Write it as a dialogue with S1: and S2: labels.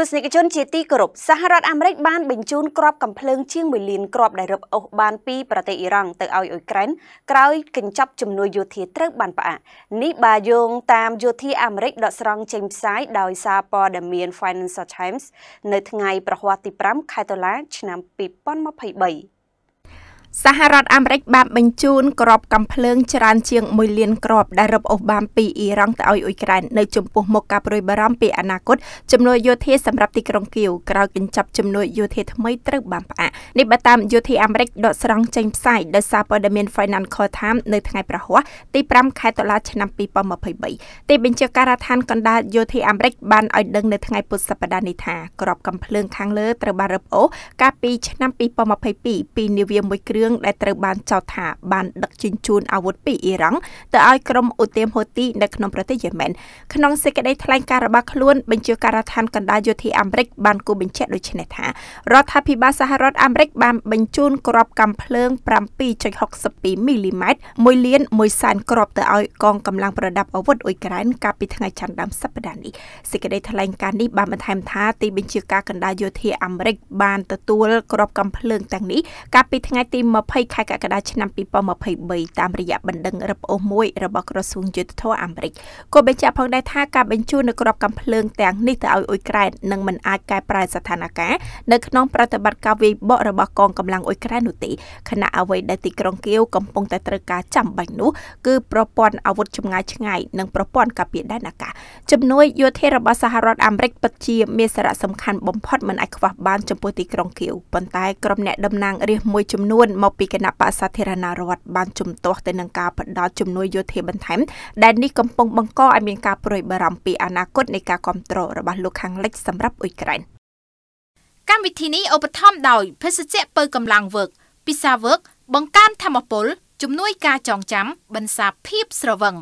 S1: ទស្សនិកជនជាទីគោរពសហរដ្ឋអាមេរិកបានបញ្ជូនគ្រាប់កំភ្លើងជាង1លានគ្រាប់ដែលរឹបអូសបានពីប្រទេសអ៊ីរ៉ង់ទៅឲ្យអ៊ុយក្រែនក្រោយកញ្ចប់ជំនួយយោធាត្រូវបានផ្អាកនេះបើយោងតាមយោធាអាមេរិកដកស្រង់ចេញផ្សាយដោយសារព័ត៌មាន Financial Times នៅថ្ងៃប្រហ័សទី5ខែតុលាឆ្នាំ2023
S2: សហរដ្ឋអាមេរិកបានបញ្ជូនក្របកំភ្លើងច្រើនជាង1លានក្របដែលរឹបអូសបានពីអ៊ីរ៉ង់ទៅឲ្យអ៊ុយក្រែននៅចំពោះមុខការប្រួយបារម្ភពីអនាគតជំនួយយោធាសម្រាប់ទីក្រុងគៀវក្រោយកញ្ចប់ជំនួយយោធាថ្មីត្រូវបានផ្អាកនេះបើតាមយោធាអាមេរិកដកស្រង់ចេញផ្សាយដោយសារព័ត៌មាន Financial Times នៅថ្ងៃប្រហ័សទី5ខែតុលាឆ្នាំ2023ទីបញ្ជាការដ្ឋានកណ្ដាលយោធាអាមេរិកបានឲ្យដឹងនៅថ្ងៃពុធសប្តាហ៍នេះថាក្របកំភ្លើងខាងលើត្រូវបានរឹបអូសកាលពីឆ្នាំ2022ពីនាវាមួយគ្រឿរឿងដែលត្រូវបានចោទថាបានដឹកជញ្ជូនអាវុធពីអ៊ីរ៉ង់ទៅឲ្យក្រុមឧទាមហូទីនៅក្នុងប្រទេសយេម៉ែនក្នុងសេចក្តីថ្លែងការណ៍របស់ខ្លួនបញ្ជាការដ្ឋានកណ្ដាលយោធាអាមេរិកបានគូបញ្ជាក់ដូចនេះថារដ្ឋាភិបាលសហរដ្ឋអាមេរិក បានបញ្ជូនគ្រាប់កាំភ្លើង7.62មីលីម៉ែត្រ1លាន1សែនគ្រាប់ទៅឲ្យកងកម្លាំងប្រដាប់អាវុធអ៊ុយក្រែនកាលពីថ្ងៃច័ន្ទដើមសប្តាហ៍នេះសេចក្តីថ្លែងការណ៍នេះបានបន្ថែមថា ទីបញ្ជាការកណ្ដាលយោធាអាមេរិកបានទទួលគ្រាប់កាំភ្លើងទាំងនេះកាលពីថ្ងៃទី20ខែកក្កដាឆ្នាំ2023តាមរយៈបណ្ដឹងរឹបអូសមួយរបស់ក្រសួងយុទ្ធភ័ពអាមេរិកក៏បញ្ជាក់ផងដែរថាការបញ្ជូននៅក្របកំភ្លើងទាំងនេះទៅឲ្យអ៊ុយក្រែននឹងមិនអាចកែប្រែស្ថានភាពនៅក្នុងប្រតិបត្តិការវាយបករបស់កងកម្លាំងអ៊ុយក្រែននោះទេខណៈអ្វីដែលទីក្រុងគៀវកំពុងតែត្រូវការចាំបាច់នោះគឺប្រព័ន្ធអាវុធចម្ងាយឆ្ងាយនិងប្រព័ន្ធការពារដែនអាកាសជំនួយយោធារបស់សហរដ្ឋអាមេរិកពិតជាមានសារៈសំខាន់បំផុតមិនអាចខ្វះបាន ចំពោះទីក្រុងគៀវប៉ុន្តែក្រុមអ្នកតំណាងរាជមួយចំនួនមកពីគណៈបក្សសាធារណរដ្ឋបានជំទាស់ទៅនឹងការផ្តល់ជំនួយយោធាបន្ថែមដែលនេះកំពុងបង្កឲ្យមានការព្រួយបារម្ភពីអនាគតនៃការគ្រប់គ្រងរបស់លោកខាងលិចសម្រាប់អ៊ុយក្រែនកម្មវិធីនេះឧបត្ថម្ភដោយភេសជ្ជៈពៅកម្លាំងវើកពិសាវើកបង្កើនធមពល ជំនួយការចងចាំបន្សាភាពស្រវឹង